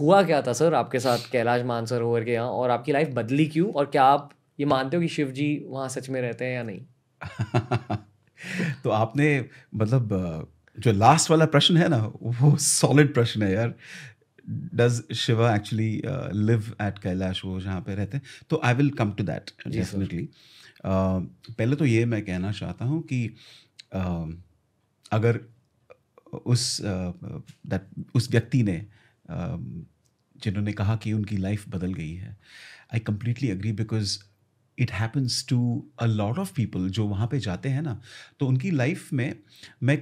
हुआ क्या था सर आपके साथ कैलाश मानसरोवर के यहाँ और आपकी लाइफ बदली क्यों और क्या आप ये मानते हो कि शिव जी वहाँ सच में रहते हैं या नहीं तो आपने मतलब जो लास्ट वाला प्रश्न है ना वो सॉलिड प्रश्न है यार does Shiva actually live at Kailash वो जहाँ पे रहते हैं तो I will come to that definitely पहले तो ये मैं कहना चाहता हूँ कि uh, अगर उस दैट uh, उस व्यक्ति ने uh, Um, जिन्होंने कहा कि उनकी लाइफ बदल गई है I completely agree because it happens to a lot of people जो वहाँ पे जाते हैं ना तो उनकी लाइफ में मैं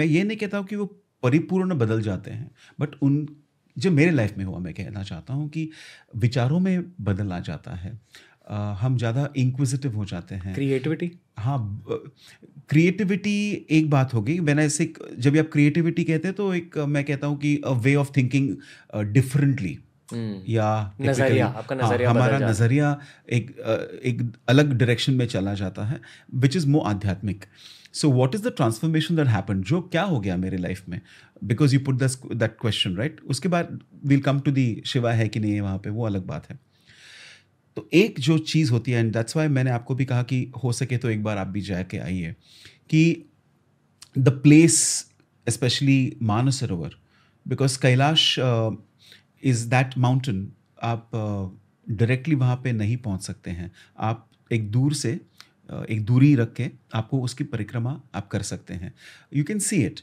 मैं ये नहीं कहता हूँ कि वो परिपूर्ण बदल जाते हैं बट उन जो मेरे लाइफ में हुआ मैं कहना चाहता हूँ कि विचारों में बदल आ जाता है हम ज़्यादा इंक्विजिटिव हो जाते हैं क्रिएटिविटी हाँ क्रिएटिविटी एक बात होगी मैंने ऐसे जब आप क्रिएटिविटी कहते हैं तो एक मैं कहता हूँ कि a way of thinking differently या नजरिया आपका नजरिया हाँ, हमारा नजरिया एक एक अलग डायरेक्शन में चला जाता है विच इज़ मोर आध्यात्मिक so what is the transformation that happen जो क्या हो गया मेरे लाइफ में because you put that question right उसके बाद will come to the Shiva है कि नहीं है वहाँ पे वो अलग बात है तो एक जो चीज़ होती है एंड दैट्स वाई मैंने आपको भी कहा कि हो सके तो एक बार आप भी जाके आइए कि the place specially Mansarovar Sarovar because Kailash is that mountain आप डायरेक्टली uh, वहाँ पे नहीं पहुँच सकते हैं आप एक दूर से uh, एक दूरी रख के आपको उसकी परिक्रमा आप कर सकते हैं you can see it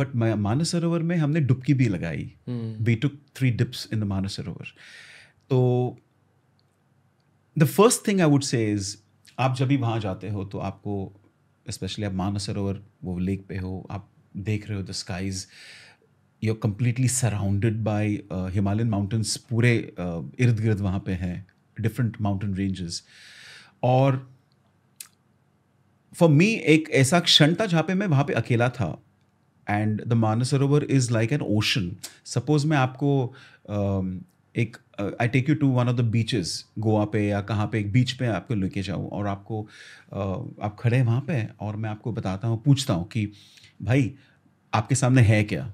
but Mansarovar में हमने डुबकी भी लगाई we took three dips in the Mansarovar Sarovar तो the first thing I would say is आप जब भी वहाँ जाते हो तो आपको स्पेशली आप मानसरोवर वो लेक पे हो आप देख रहे हो the skies you are completely surrounded by Himalayan mountains पूरे uh, इर्द गिर्द वहाँ पे हैं डिफरेंट माउंटेन रेंजेस और फॉर मी एक ऐसा क्षण था जहाँ पे मैं वहाँ पे अकेला था and the Mansarovar is like an ocean suppose मैं आपको um, एक I take you to one of the beaches Goa पे या कहाँ पे एक बीच पे आपको लेके जाऊँ और आपको uh, आप खड़े हैं वहाँ पे और मैं आपको बताता हूँ पूछता हूँ कि भाई आपके सामने है क्या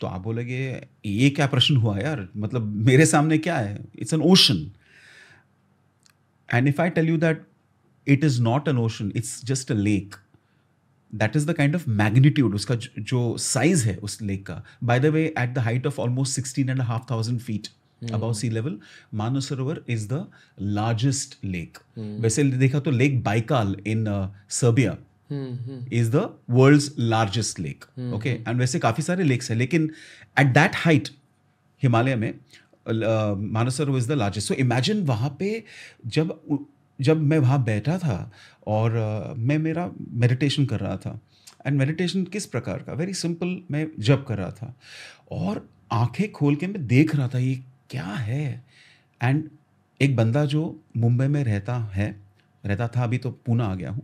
तो आप बोलेंगे ये क्या प्रश्न हुआ यार मतलब मेरे सामने क्या है it's an ocean and if I tell you that it is not an ocean it's just a lake that is the kind of magnitude उसका जो साइज है उस लेक का by the way at the height of almost sixteen and half thousand feet about sea level Mansarovar is the largest lake वैसे देखा तो lake Baikal in Serbia is the world largest lake okay and वैसे काफ़ी सारे lakes हैं लेकिन at that height Himalaya में Mansarovar is the largest so imagine वहां पे जब जब मैं वहाँ बैठा था और uh, मैं मेरा मेडिटेशन कर रहा था एंड मेडिटेशन किस प्रकार का वेरी सिंपल मैं जब कर रहा था और आंखें खोल के मैं देख रहा था ये क्या है एंड एक बंदा जो मुंबई में रहता है रहता था अभी तो पूना आ गया हूँ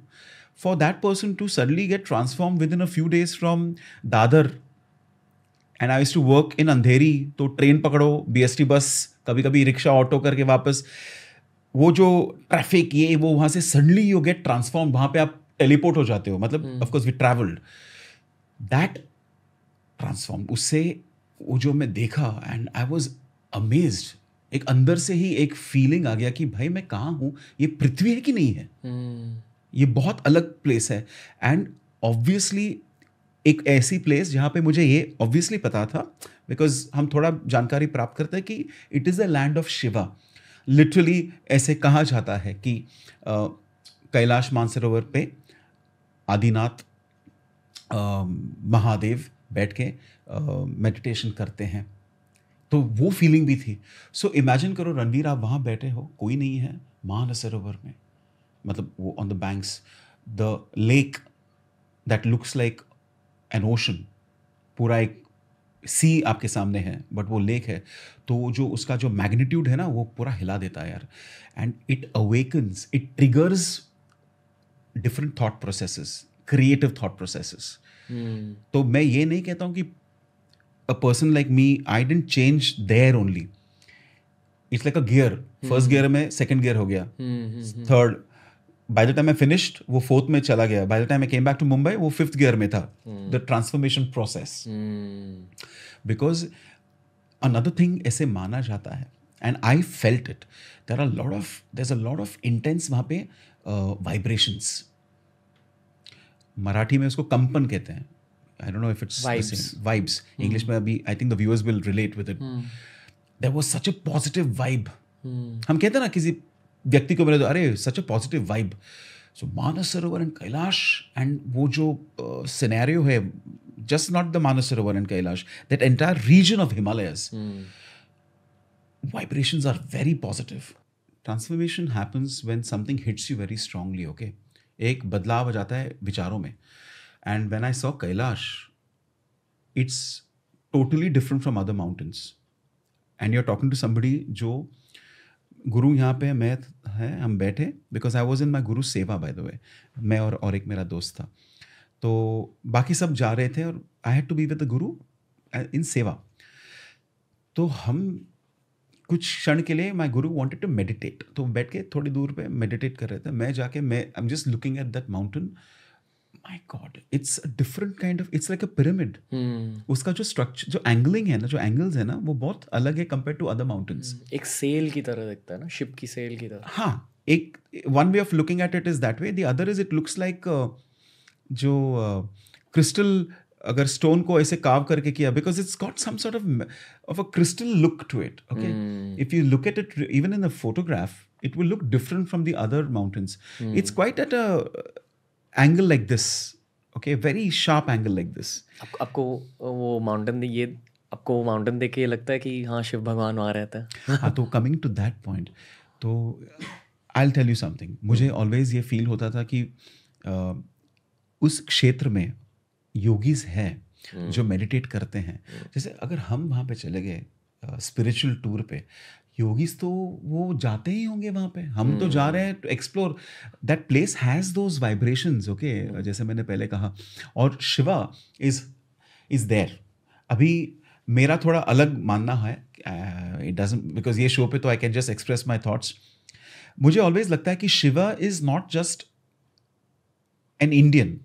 for that person to suddenly get transform with in a few days from Dadar and I to work in Andheri तो ट्रेन पकड़ो बी बस कभी कभी रिक्शा ऑटो करके वापस वो जो ट्रैफिक ये वो वहाँ से सडनली यू गेट ट्रांसफॉर्म वहां पे आप टेलीपोर्ट हो जाते हो मतलब of course we travelled that transform उससे वो जो मैं देखा एंड आई वॉज अमेज्ड एक अंदर से ही एक फीलिंग आ गया कि भाई मैं कहाँ हूँ ये पृथ्वी है कि नहीं है हम्म। ये बहुत अलग प्लेस है एंड ऑब्वियसली एक ऐसी प्लेस जहाँ पे मुझे ये ऑब्वियसली पता था बिकॉज हम थोड़ा जानकारी प्राप्त करते हैं कि it is the land of Shiva literally ऐसे कहा जाता है कि कैलाश मानसरोवर पे आदिनाथ महादेव बैठ के मेडिटेशन करते हैं तो वो फीलिंग भी थी सो so, इमेजिन करो रणवीर आप वहाँ बैठे हो कोई नहीं है मानसरोवर में मतलब वो on the banks the lake that looks like an ocean पूरा एक सी आपके सामने है बट वो लेक है तो जो उसका जो मैग्नीट्यूड है ना वो पूरा हिला देता है यार and it awakens it triggers different thought processes creative thought processes तो मैं ये नहीं कहता हूँ कि a person like me I didn't change there only it's like a gear first gear में सेकेंड गियर हो गया third hmm, hmm, hmm. By the time I finished वो फोर्थ में चला गया by the time I came back to Mumbai वो fifth gear में था the transformation process because another thing ऐसे माना जाता है and I felt it there are lot of there a lot of intense वहाँ पे वाइब्रेशंस मराठी में उसको कंपन कहते हैं I don't know if it's vibes English में अभी I think the viewers will relate with it there was such a positive vibe हम कहते हैं ना किसी व्यक्ति को मेरे तो अरे सच a positive vibe so Manas Sarovar and Kailash and वो जो सिनेरियो है just not the Manas Sarovar and Kailash that entire region of Himalayas vibrations are very positive transformation happens when something hits you very strongly okay एक बदलाव आ जाता है विचारों में and when I saw Kailash it's totally different from other mountains and you are talking to somebody जो गुरु यहाँ पे मैं है हम बैठे बिकॉज आई वॉज इन माई गुरु सेवा बाय द वे मैं और और एक मेरा दोस्त था तो बाकी सब जा रहे थे और I had to be with guru in uh, सेवा तो हम कुछ क्षण के लिए माई गुरु वॉन्टेड टू मेडिटेट तो बैठ के थोड़ी दूर पे मेडिटेट कर रहे थे मैं जाके मैं I am just looking at that mountain my god it's different kind of it's like a pyramid उसका जो स्ट्रक्चर जो एंगलिंग है ना जो एंगल्स है ना वो बहुत अलग है कंपेयर टू अदर माउंटेन्स एक सेल की तरह दिखता है ना शिप की सेल की तरह हाँ एक one way of looking at it is that way the other is it looks like जो क्रिस्टल uh, अगर स्टोन को ऐसे काव करके किया because it's got some sort of of a crystal look to it okay if you look at it even in the photograph it will look different from the other mountains it's quite at a angle like this okay very sharp angle like this आपको वो mountain ये आपको वो mountain देख के ये लगता है कि हाँ शिव भगवान वहाँ रहता है हाँ तो कमिंग टू दैट पॉइंट तो आई टेल यू समथिंग मुझे ऑलवेज ये फील होता था कि uh, उस क्षेत्र में योगीज हैं हम्म। जो मेडिटेट करते हैं हम्म। जैसे अगर हम वहाँ पे चले गए स्पिरिचुअल टूर पे योगीज तो वो जाते ही होंगे वहाँ पे हम hmm. तो जा रहे हम्म। हैं to explore that place has those vibration okay जैसे मैंने पहले कहा और शिवा इज इज देयर अभी मेरा थोड़ा अलग मानना है इट डजेंट बिकॉज ये शो पे तो I can just express my thoughts मुझे ऑलवेज लगता है कि Shiva is not just an Indian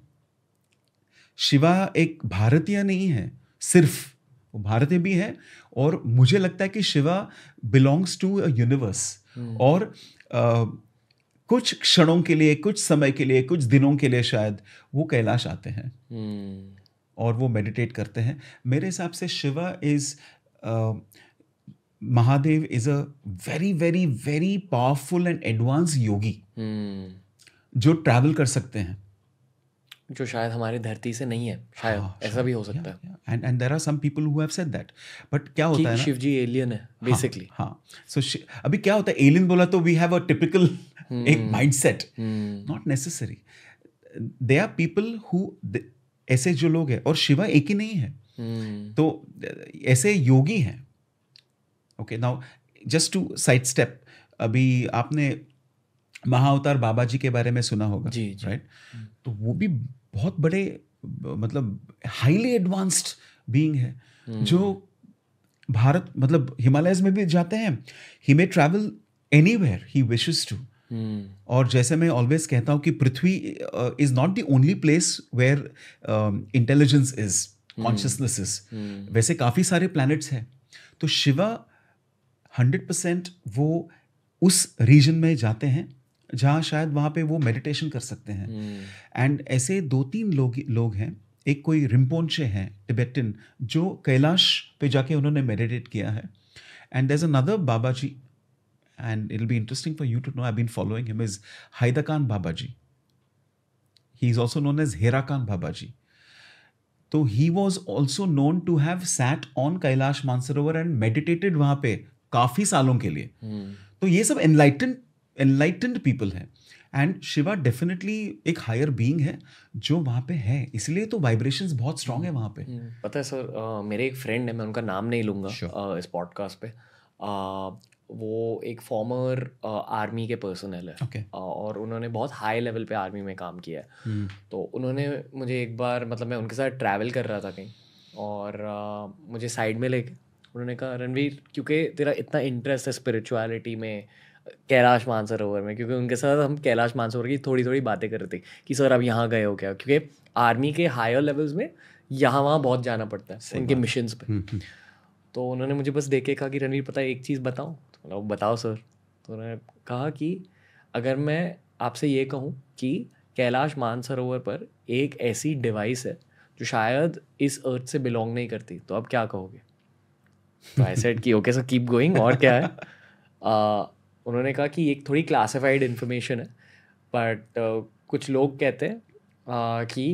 Shiva एक भारतीय नहीं है सिर्फ वो भारत में भी है और मुझे लगता है कि Shiva belongs to hmm. A universe और आ, कुछ क्षणों के लिए कुछ समय के लिए कुछ दिनों के लिए शायद वो कैलाश आते हैं hmm. और वो मेडिटेट करते हैं मेरे हिसाब से Shiva is Mahadev is a very very very powerful and advance yogi जो ट्रैवल कर सकते हैं जो शायद हमारी धरती से नहीं है हाँ, शायद हाँ, ऐसा भी हो सकता है and and there are some people who have said that but क्या होता है शिव जी एलियन है बेसिकली हां सो अभी क्या होता है एलियन बोला तो वी हैव अ टिपिकल एक mindset not necessary they are people who ऐसे जो लोग हैं और शिवा एक ही नहीं है hmm. तो ऐसे योगी हैं okay now just to side step अभी आपने महाअवतार बाबा जी के बारे में सुना होगा जी, जी राइट तो वो भी बहुत बड़े मतलब हाईली एडवांस्ड बीइंग है जो भारत मतलब हिमालय में भी जाते हैं he may travel anywhere he wishes to और जैसे मैं ऑलवेज कहता हूँ कि Prithvi is not the only place where intelligence is consciousness is वैसे काफ़ी सारे प्लैनेट्स हैं तो शिवा हंड्रेड परसेंट वो उस रीजन में जाते हैं जहाँ शायद वहाँ पे वो मेडिटेशन कर सकते हैं एंड हम्म। hmm. ऐसे दो तीन लोग लोग हैं एक कोई रिम्पोनशे हैं टिबेटिन जो कैलाश पे जाके उन्होंने मेडिटेट किया है and there another Baba ji and it be interesting for you to know I been following him is Haidakhan Baba ji he is also known as Herakhan Baba ji तो he was also known to have sat on Kailash Mansarovar and meditated वहाँ पे काफ़ी सालों के लिए hmm. तो ये सब एनलाइटेंड एनलाइटेंड पीपल हैं एंड शिवा डेफिनेटली एक हायर बीइंग है जो वहाँ पे है इसलिए तो वाइब्रेशंस बहुत स्ट्रांग है वहाँ पे हम्म। पता है सर मेरे एक फ्रेंड है मैं उनका नाम नहीं लूँगा sure. इस पॉडकास्ट पे आ, वो एक फॉर्मर आर्मी के पर्सनल है okay. और उन्होंने बहुत हाई लेवल पे आर्मी में काम किया है hmm. तो उन्होंने मुझे एक बार मतलब मैं उनके साथ ट्रैवल कर रहा था कहीं और मुझे साइड में लेके उन्होंने कहा रणवीर क्योंकि तेरा इतना इंटरेस्ट है स्पिरिचुअलिटी में कैलाश मानसरोवर में क्योंकि उनके साथ हम कैलाश मानसरोवर की थोड़ी थोड़ी बातें कर रहे थे कि सर अब यहाँ गए हो क्या क्योंकि आर्मी के हायर लेवल्स में यहाँ वहाँ बहुत जाना पड़ता है उनके मिशन पर हम्म, हम्म। तो उन्होंने मुझे बस देख के कहा कि रणवीर पता है एक चीज़ बताओ तो बताओ सर तो उन्होंने कहा कि अगर मैं आपसे ये कहूँ कि कैलाश मानसरोवर पर एक ऐसी डिवाइस है जो शायद इस अर्थ से बिलोंग नहीं करती तो आप क्या कहोगे तो आई सेड कि ओके सर कीप गोइंग और क्या है उन्होंने कहा कि एक थोड़ी क्लासिफाइड इन्फॉर्मेशन है बट uh, कुछ लोग कहते हैं uh, कि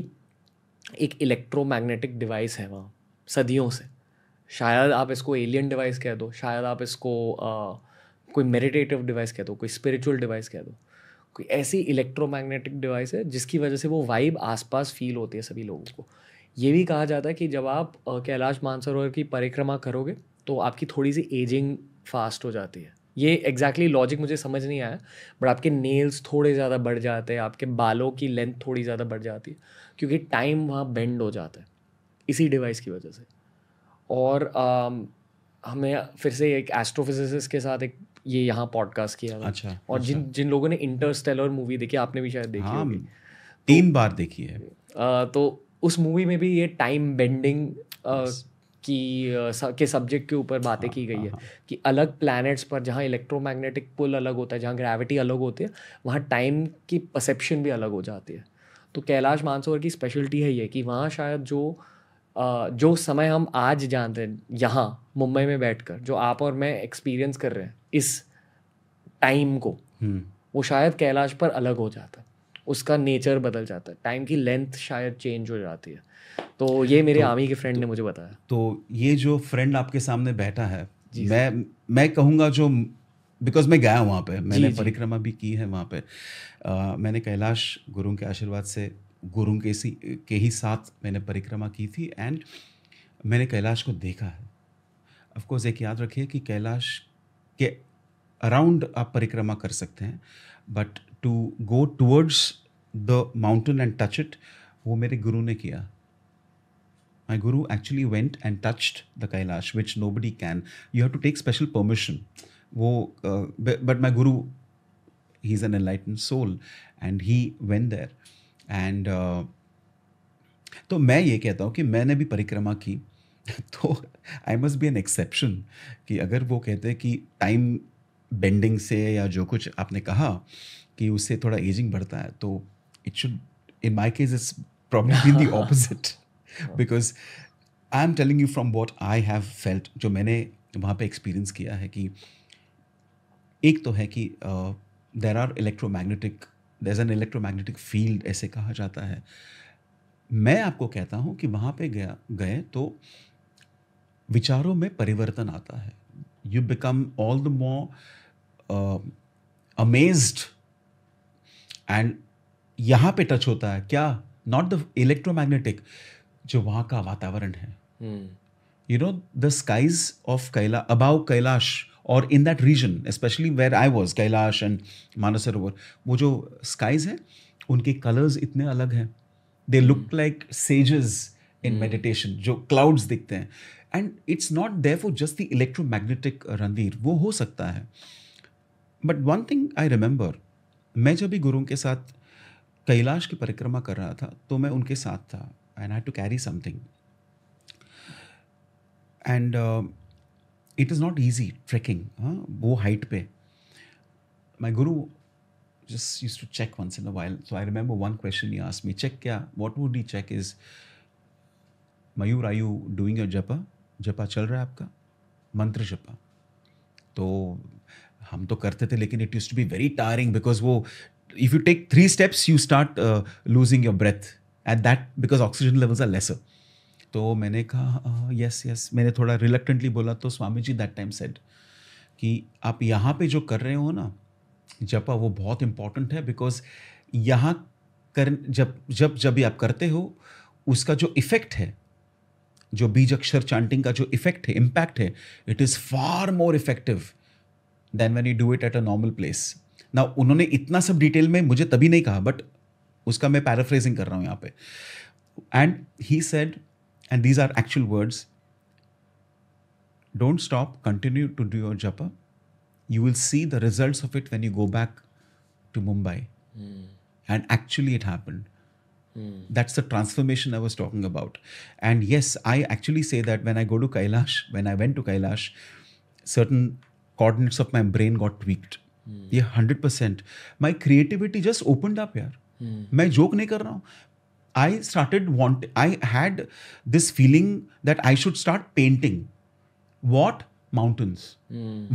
एक इलेक्ट्रोमैग्नेटिक डिवाइस है वहाँ सदियों से शायद आप इसको एलियन डिवाइस कह दो शायद आप इसको uh, कोई मेडिटेटिव डिवाइस कह दो कोई स्पिरिचुअल डिवाइस कह दो कोई ऐसी इलेक्ट्रोमैग्नेटिक डिवाइस है जिसकी वजह से वो वाइब आसपास फील होती है सभी लोगों को ये भी कहा जाता है कि जब आप uh, कैलाश मानसरोवर की परिक्रमा करोगे तो आपकी थोड़ी सी एजिंग फास्ट हो जाती है ये एग्जैक्टली exactly लॉजिक मुझे समझ नहीं आया बट आपके नेल्स थोड़े ज़्यादा बढ़ जाते हैं आपके बालों की लेंथ थोड़ी ज़्यादा बढ़ जाती है क्योंकि टाइम वहाँ बेंड हो जाता है इसी डिवाइस की वजह से और आ, हमें फिर से एक एस्ट्रोफिजिस के साथ एक ये यहाँ पॉडकास्ट किया अच्छा और अच्छा। जिन जिन लोगों ने इंटरस्टेलर मूवी देखी आपने भी शायद देखी हाँ, होगी तीन तो, बार देखी है आ, तो उस मूवी में भी ये टाइम बेंडिंग की के सब्जेक्ट के ऊपर बातें हाँ, की गई हाँ, है हाँ। कि अलग प्लैनेट्स पर जहाँ इलेक्ट्रोमैग्नेटिक पुल अलग होता है जहाँ ग्रेविटी अलग होती है वहाँ टाइम की परसेप्शन भी अलग हो जाती है तो कैलाश मानसोवर की स्पेशलिटी है ये कि वहाँ शायद जो जो समय हम आज जानते हैं यहाँ मुंबई में बैठकर जो आप और मैं एक्सपीरियंस कर रहे हैं इस टाइम को हम्म। वो शायद कैलाश पर अलग हो जाता है उसका नेचर बदल जाता है टाइम की लेंथ शायद चेंज हो जाती है तो ये मेरे तो, आमी के फ्रेंड तो, ने मुझे बताया तो ये जो फ्रेंड आपके सामने बैठा है मैं मैं कहूँगा जो बिकॉज मैं गया वहाँ पे मैंने जी, परिक्रमा भी की है वहाँ पे आ, मैंने कैलाश गुरु के आशीर्वाद से गुरु के इसी के ही साथ मैंने परिक्रमा की थी एंड मैंने कैलाश को देखा है ऑफकोर्स एक याद रखिए कि कैलाश के अराउंड आप परिक्रमा कर सकते हैं but to go towards the mountain and touch it वो मेरे गुरु ने किया my guru actually went and touched the Kailash, which nobody can. You have to take special permission. Wo, uh, but, my guru, he's an enlightened soul, and he went there. And uh, तो मैं ये कहता हूँ कि मैंने भी परिक्रमा की तो I must be an exception कि अगर वो कहते हैं कि टाइम बेंडिंग से या जो कुछ आपने कहा कि उससे थोड़ा एजिंग बढ़ता है तो it should in my case is problem in the opposite because I am telling you from what I have felt जो मैंने वहाँ पे एक्सपीरियंस किया है कि एक तो है कि there are electromagnetic there an electromagnetic field ऐसे कहा जाता है मैं आपको कहता हूँ कि वहाँ पे गया गए तो विचारों में परिवर्तन आता है you become all the more amazed and यहाँ पे टच होता है क्या नॉट द इलेक्ट्रोमैग्नेटिक जो वहाँ का वातावरण है you know the skies of Kailash above Kailash और in that region specially where I was Kailash and Mansarovar वो जो स्काइज है उनके कलर्स इतने अलग हैं they look like sages in meditation जो क्लाउड्स दिखते हैं and it's not there for just the electromagnetic रंधीर वो हो सकता है but one thing I remember मैं जब भी गुरुओं के साथ कैलाश की परिक्रमा कर रहा था तो मैं उनके साथ था and I had to carry something. And uh, it is not easy trekking, huh? height pe. My guru just used to check once in a while. So I remember one question he asked me, check kya? What would he check is, Mayur, are you doing your japa? Japa chal raha aapka? Mantra japa. So, हम तो करते थे लेकिन it use to be very tiring because if you take three steps, you start start losing your at that because oxygen levels are lesser तो मैंने कहा yes yes मैंने थोड़ा रिलकटेंटली बोला तो Swami ji that time said कि आप यहाँ पे जो कर रहे हो ना जपा वो बहुत इम्पॉर्टेंट है बिकॉज यहाँ कर जब जब जब भी आप करते हो उसका जो इफेक्ट है जो बीज अक्षर चांटिंग का जो इफेक्ट है इम्पैक्ट है it is far more effective than when you do it at a normal place ना उन्होंने इतना सब डिटेल में मुझे तभी नहीं कहा बट उसका मैं पैराफ्रेजिंग कर रहा हूँ यहाँ पे and he said and these are actual words don't stop continue to do your japa you will see the results of it when you go back to Mumbai. Mm. And actually, it happened. Mm. That's the transformation I was talking about. And yes, I actually say that when I go to Kailash, when I went to Kailash, certain coordinates of my brain got tweaked. Mm. Yeah, 100%. My creativity just opened up, yeah. Hmm. मैं joke नहीं कर रहा हूँ I started want I had this feeling that I should start painting what mountains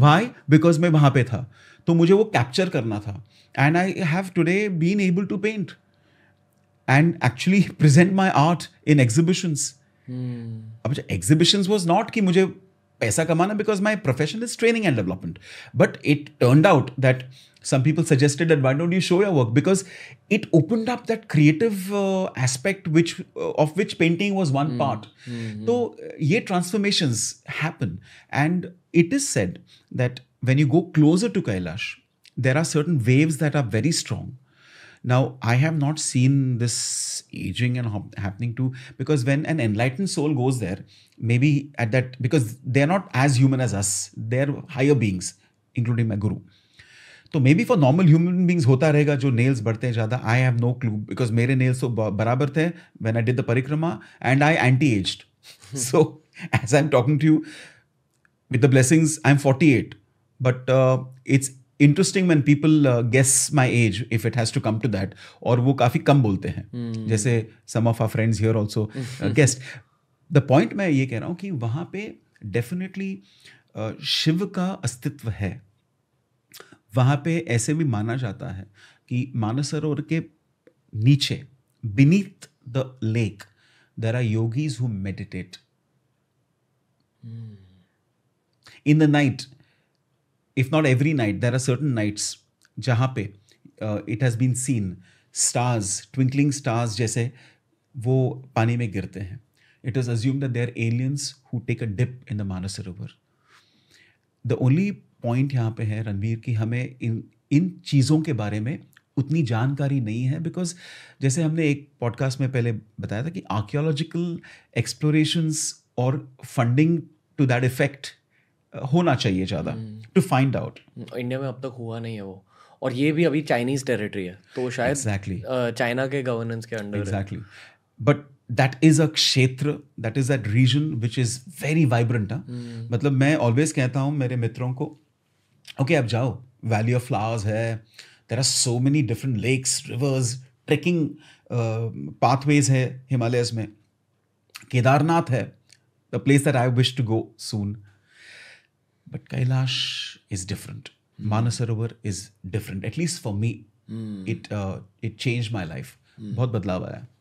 why because मैं वहाँ पे था तो मुझे वो कैप्चर करना था and I have today been able to paint and actually present my art in exhibitions अब जो एग्जिबिशंस वॉज नॉट कि मुझे पैसा कमाना because my profession is training and development but it turn out that some people suggested that why don't you show your work because it opened up that creative uh, aspect which uh, of which painting was one mm. part mm-hmm. so uh, yeah transformations happen and it is said that when you go closer to kailash there are certain waves that are very strong now, I have not seen this aging and happening too, because when an enlightened soul goes there, maybe at that, because they're not as human as us, they're higher beings, including my guru. तो may be for normal human beings होता रहेगा जो nails बढ़ते हैं ज़्यादा I have no clue because मेरे nails तो बराबर थे when I did the parikrama and I anti age so age I am talking to you with the blessings I am forty eight but it's interesting man people guess my age if it has to come to that और वो काफ़ी कम बोलते हैं hmm. जैसे some of our friends here also guessed the point मैं ये कह रहा हूँ कि वहाँ पे डेफिनेटली uh, शिव का अस्तित्व है वहाँ पे ऐसे भी माना जाता है कि मानसरोवर के नीचे beneath the lake there are yogis who meditate in the night if not every night there are certain nights जहाँ पे it has been seen stars twinkling stars जैसे वो पानी में गिरते हैं it is assumed that they are aliens who take a dip in the Manasarovar. The point यहाँ पे है रणवीर कि हमें इन इन चीज़ों के बारे में उतनी जानकारी नहीं है बिकॉज जैसे हमने एक पॉडकास्ट में पहले बताया था कि आर्क्योलॉजिकल एक्सप्लोरेशंस और फंडिंग टू दैट इफेक्ट होना चाहिए ज़्यादा टू फाइंड आउट इंडिया में अब तक हुआ नहीं है वो और ये भी अभी चाइनीज टेरिटरी है तो शायद एग्जैक्टली exactly. चाइना के गवर्नेंस के under exactly but that is a क्षेत्र that is that region which is very vibrant मतलब मैं ऑलवेज कहता हूँ मेरे मित्रों को ओके अब जाओ वैली ऑफ फ्लावर्स है there are so many different lakes rivers trekking pathways है हिमालयस में केदारनाथ है the place that I wish to go soon but Kailash is different Manasarovar is different at least for me it it change my life बहुत बदलाव आया